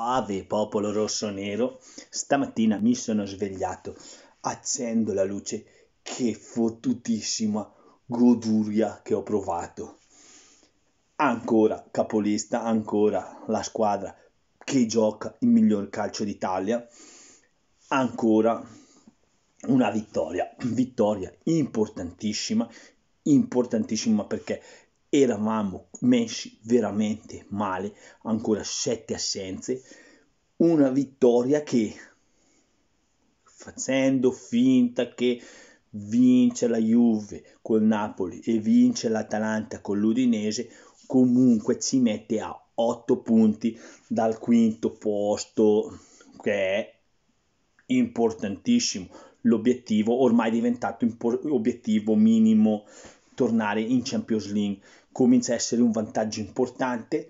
Ave popolo rosso-nero, stamattina mi sono svegliato, accendo la luce, che fottutissima goduria che ho provato. Ancora capolista, ancora la squadra che gioca il miglior calcio d'Italia, ancora una vittoria, vittoria importantissima, importantissima perché eravamo messi veramente male, ancora sette assenze, una vittoria che facendo finta che vince la Juve col Napoli e vince l'Atalanta con l'Udinese, comunque ci mette a 8 punti dal quinto posto che è importantissimo. L'obiettivo ormai è diventato impor- obiettivo minimo tornare in Champions League. Comincia a essere un vantaggio importante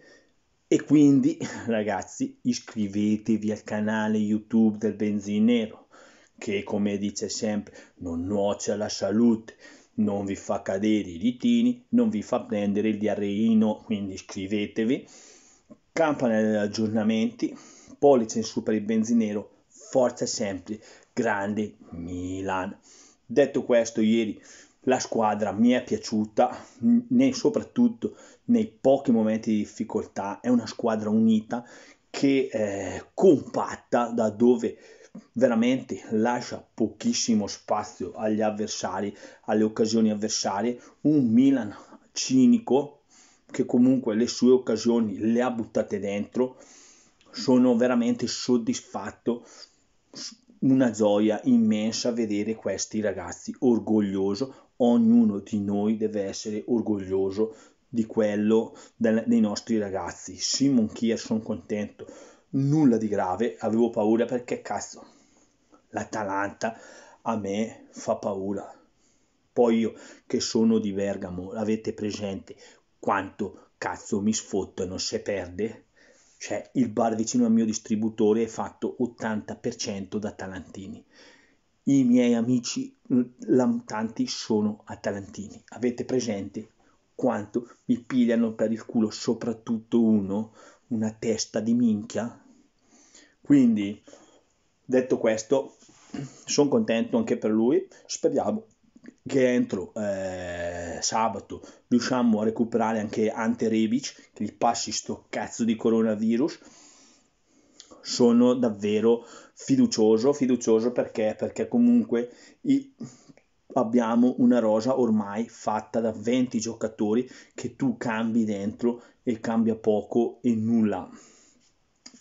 e quindi ragazzi iscrivetevi al canale YouTube del Benzinero che come dice sempre non nuoce alla salute, non vi fa cadere i ritini non vi fa prendere il diarreino, quindi iscrivetevi. Campanella degli aggiornamenti, pollice in su per il benzinero, forza sempre, grande Milan. Detto questo, ieri la squadra mi è piaciuta, né soprattutto nei pochi momenti di difficoltà, è una squadra unita che è eh, compatta da dove veramente lascia pochissimo spazio agli avversari, alle occasioni avversarie, un Milan cinico che comunque le sue occasioni le ha buttate dentro. Sono veramente soddisfatto una gioia immensa vedere questi ragazzi orgoglioso ognuno di noi deve essere orgoglioso di quello del, dei nostri ragazzi. Simon Kier, sono contento, nulla di grave, avevo paura perché cazzo, l'Atalanta a me fa paura. Poi io che sono di Bergamo, avete presente quanto cazzo mi sfottano se perde? Cioè il bar vicino al mio distributore è fatto 80% da talantini i miei amici mm, tanti sono atalantini. Avete presente quanto mi pigliano per il culo, soprattutto uno, una testa di minchia? Quindi, detto questo, sono contento anche per lui. Speriamo che entro eh, sabato riusciamo a recuperare anche Ante Rebic, che gli passi sto cazzo di coronavirus sono davvero fiducioso, fiducioso perché, perché comunque i, abbiamo una rosa ormai fatta da 20 giocatori che tu cambi dentro e cambia poco e nulla.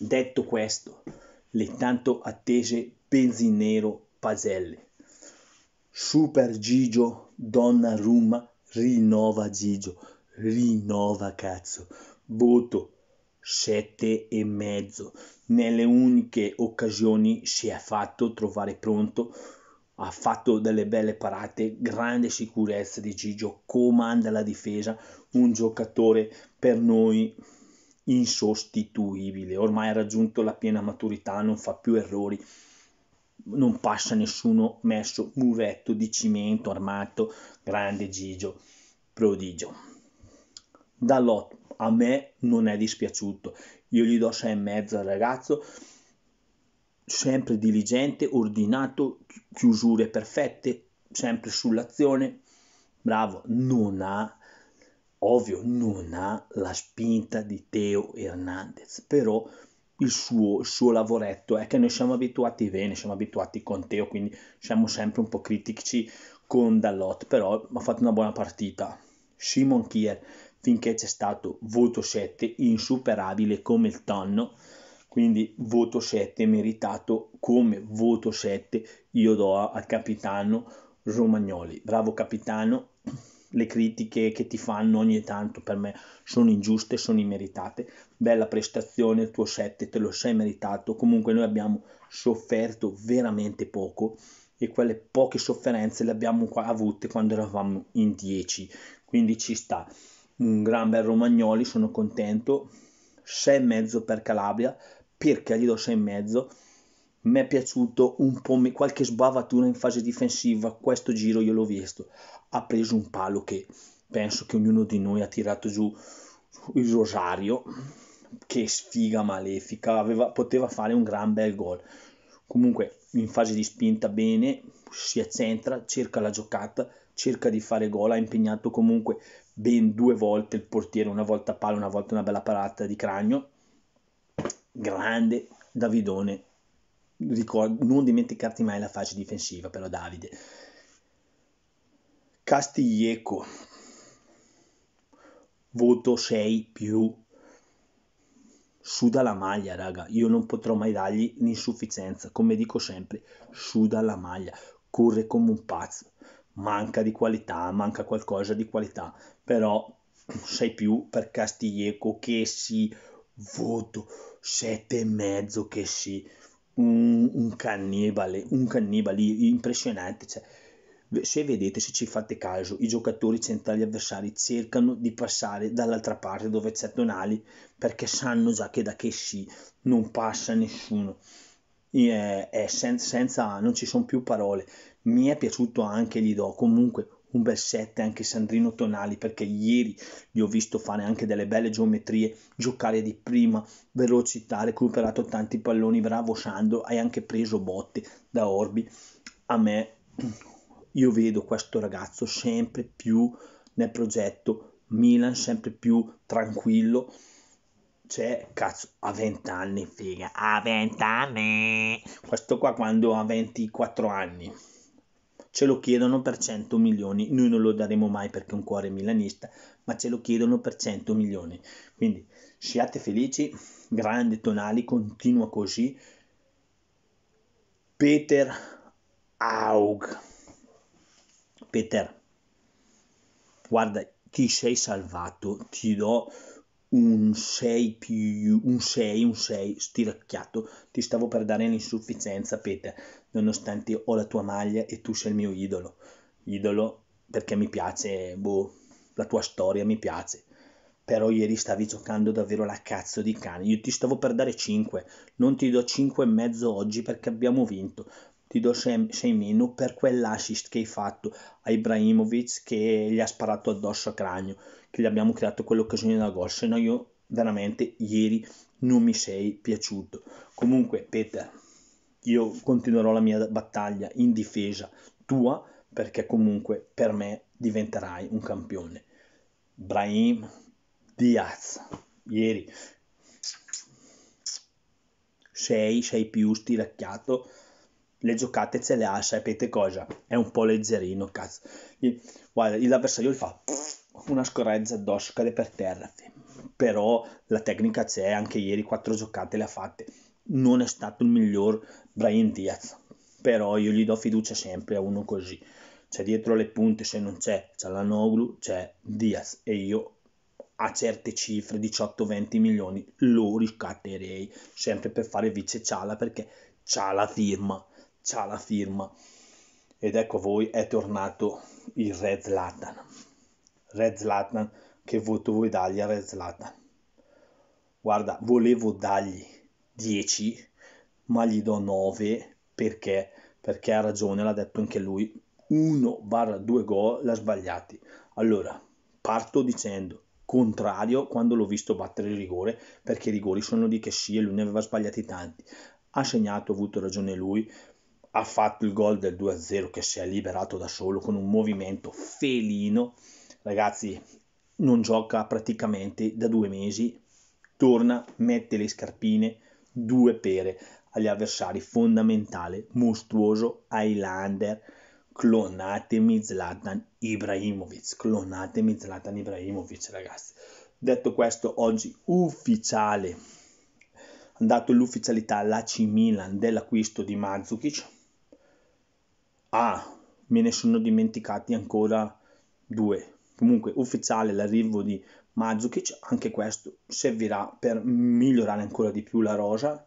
Detto questo, le tanto attese Benzinero Paselli. Super Gigio Donna Donnarumma rinnova Gigio, rinnova cazzo. Voto 7 e mezzo nelle uniche occasioni si è fatto trovare pronto, ha fatto delle belle parate, grande sicurezza di Gigio, comanda la difesa, un giocatore per noi insostituibile, ormai ha raggiunto la piena maturità, non fa più errori, non passa nessuno messo muretto di cimento armato, grande Gigio, prodigio. Dall'otto a me non è dispiaciuto, io gli do 6 e mezzo al ragazzo sempre diligente, ordinato, chiusure perfette, sempre sull'azione, bravo, non ha, ovvio, non ha la spinta di Teo Hernandez, però il suo, il suo lavoretto è che noi siamo abituati bene, siamo abituati con Teo, quindi siamo sempre un po' critici con Dallot, però ha fatto una buona partita. Simon Kier finché c'è stato voto 7 insuperabile come il tonno quindi voto 7 meritato come voto 7 io do al capitano Romagnoli bravo capitano le critiche che ti fanno ogni tanto per me sono ingiuste, sono immeritate. Bella prestazione, il tuo 7 te lo sei meritato. Comunque noi abbiamo sofferto veramente poco e quelle poche sofferenze le abbiamo avute quando eravamo in 10, quindi ci sta un gran bel Romagnoli, sono contento, 6,5 per Calabria, perché gli do 6,5? Mi è piaciuto un po' qualche sbavatura in fase difensiva, questo giro io l'ho visto, ha preso un palo che penso che ognuno di noi ha tirato giù il rosario, che sfiga malefica, Aveva, poteva fare un gran bel gol. Comunque in fase di spinta bene, si accentra, cerca la giocata, cerca di fare gol, ha impegnato comunque ben due volte il portiere, una volta a palo, una volta una bella parata di cranio. Grande Davidone, Ricordo, non dimenticarti mai la fase difensiva, però Davide. Castiglieco, voto 6 più suda la maglia, raga. Io non potrò mai dargli l'insufficienza. Come dico sempre, suda la maglia, corre come un pazzo manca di qualità, manca qualcosa di qualità, però sei più per Castiglieco che si voto sette e mezzo che si un, un cannibale, un cannibale impressionante, cioè se vedete, se ci fate caso, i giocatori centrali avversari cercano di passare dall'altra parte dove c'è Tonali perché sanno già che da che sì non passa nessuno è eh, eh, sen- senza, non ci sono più parole. Mi è piaciuto anche, gli do comunque un bel 7 anche Sandrino Tonali perché ieri gli ho visto fare anche delle belle geometrie, giocare di prima, velocità, recuperato tanti palloni, bravo Sandro, hai anche preso botte da Orbi. A me io vedo questo ragazzo sempre più nel progetto Milan, sempre più tranquillo c'è cioè, cazzo, a 20 anni, figa, a 20 anni. Questo qua quando ha 24 anni. Ce lo chiedono per 100 milioni, noi non lo daremo mai perché è un cuore milanista, ma ce lo chiedono per 100 milioni. Quindi siate felici, grande Tonali, continua così. Peter Aug. Peter, guarda, ti sei salvato, ti do un 6 più un 6, un 6 stiracchiato. Ti stavo per dare l'insufficienza, Peter, nonostante ho la tua maglia e tu sei il mio idolo. Idolo perché mi piace, boh, la tua storia mi piace. Però ieri stavi giocando davvero la cazzo di cane. Io ti stavo per dare 5, non ti do 5 e mezzo oggi perché abbiamo vinto. Ti do 6, meno per quell'assist che hai fatto a Ibrahimovic che gli ha sparato addosso a cranio che gli abbiamo creato quell'occasione da gol, se no io veramente ieri non mi sei piaciuto. Comunque Peter, io continuerò la mia battaglia in difesa tua perché comunque per me diventerai un campione. Brahim Diaz, ieri 6, 6 più stiracchiato, le giocate ce le ha, sapete cosa? È un po' leggerino, cazzo. Guarda, l'avversario gli fa una scorrezza addosso, cade per terra. Però la tecnica c'è, anche ieri quattro giocate le ha fatte. Non è stato il miglior Brian Diaz, però io gli do fiducia sempre a uno così. Cioè dietro le punte se non c'è Cialanoglu, c'è Diaz e io a certe cifre 18-20 milioni lo riscatterei sempre per fare vice Ciala perché c'ha la firma, c'ha la firma. Ed ecco voi è tornato il Red Latan. Red Zlatan, che voto vuoi dargli a Red Zlatan? Guarda, volevo dargli 10, ma gli do 9 perché, perché ha ragione, l'ha detto anche lui, 1-2 gol l'ha sbagliati. Allora, parto dicendo contrario quando l'ho visto battere il rigore, perché i rigori sono di che sì e lui ne aveva sbagliati tanti. Ha segnato, ha avuto ragione lui, ha fatto il gol del 2-0 che si è liberato da solo con un movimento felino Ragazzi, non gioca praticamente da due mesi, torna, mette le scarpine, due pere agli avversari, fondamentale, mostruoso, Highlander, clonatemi Zlatan Ibrahimovic, clonatemi Zlatan Ibrahimovic ragazzi. Detto questo, oggi ufficiale, ha dato l'ufficialità all'AC Milan dell'acquisto di Mazzucic Ah, me ne sono dimenticati ancora due, comunque ufficiale l'arrivo di Mazzucic, anche questo servirà per migliorare ancora di più la rosa.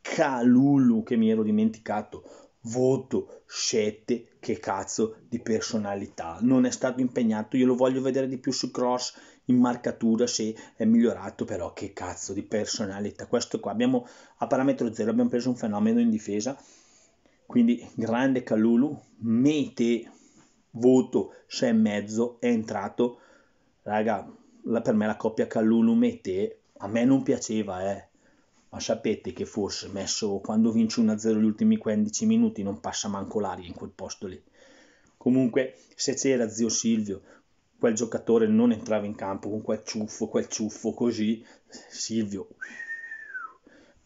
Calulu che mi ero dimenticato, voto 7, che cazzo di personalità, non è stato impegnato, io lo voglio vedere di più su cross in marcatura se è migliorato, però che cazzo di personalità, questo qua abbiamo a parametro 0 abbiamo preso un fenomeno in difesa, quindi grande Calulu, mete voto 6 e mezzo è entrato, raga, la, per me la coppia Callunum mette a me non piaceva, eh. Ma sapete che forse messo quando vince 1-0 gli ultimi 15 minuti non passa manco l'aria in quel posto lì. Comunque, se c'era zio Silvio, quel giocatore non entrava in campo con quel ciuffo, quel ciuffo così. Silvio,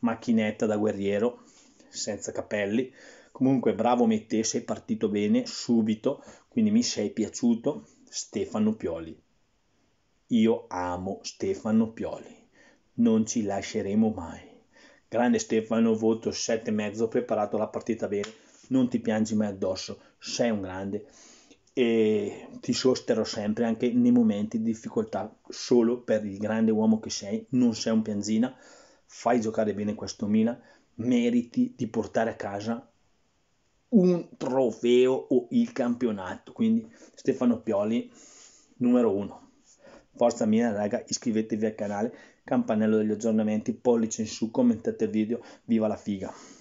macchinetta da guerriero, senza capelli. Comunque bravo Mette, sei partito bene subito, quindi mi sei piaciuto Stefano Pioli. Io amo Stefano Pioli, non ci lasceremo mai. Grande Stefano, voto 7,5, preparato la partita bene, non ti piangi mai addosso, sei un grande e ti sosterrò sempre anche nei momenti di difficoltà solo per il grande uomo che sei, non sei un piangina, fai giocare bene questo Milan, meriti di portare a casa un trofeo o il campionato. Quindi Stefano Pioli, numero uno. Forza mia, raga, iscrivetevi al canale, campanello degli aggiornamenti, pollice in su, commentate il video, viva la figa!